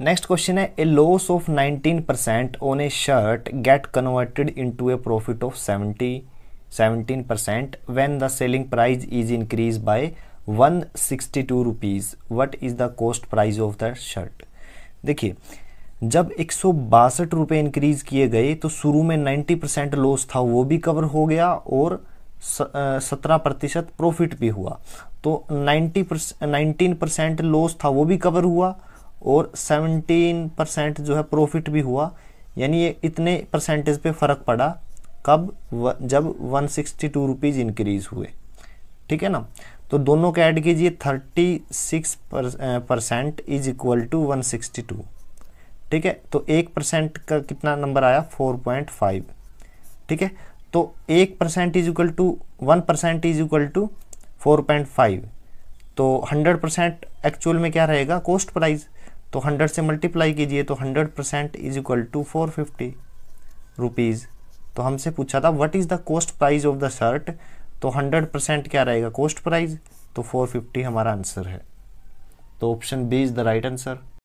next question है a loss of 19 percent on a shirt get converted into a profit of 70 17 percent when the selling price is increase by one sixty two rupees what is the cost price of the shirt देखिए जब एक सौ बासठ रुपये increase किए गए तो शुरू में 90 परसेंट लॉस था वो भी कवर हो गया और सत्रह प्रतिशत प्रॉफिट भी हुआ तो 90 नाइन्टीन परसेंट लॉस था वो भी कवर हुआ और 17 परसेंट जो है प्रॉफिट भी हुआ यानी ये इतने परसेंटेज पे फ़र्क पड़ा कब व, जब वन सिक्सटी टू रुपीज़ हुए ठीक है ना तो दोनों को ऐड कीजिए thirty six percent is equal to one sixty two ठीक है तो एक परसेंट का कितना नंबर आया फोर पॉइंट फाइव ठीक है तो एक percent is equal to one percent is equal to four point five तो हंड्रेड परसेंट एक्चुअल में क्या रहेगा कॉस्ट प्राइस तो हंड्रेड से मल्टीप्लाई कीजिए तो hundred percent is equal to four fifty rupees तो हमसे पूछा था what is the cost price of the shirt तो हंड्रेड परसेंट क्या रहेगा कॉस्ट प्राइस तो फोर फिफ्टी हमारा आंसर है तो option B is the right answer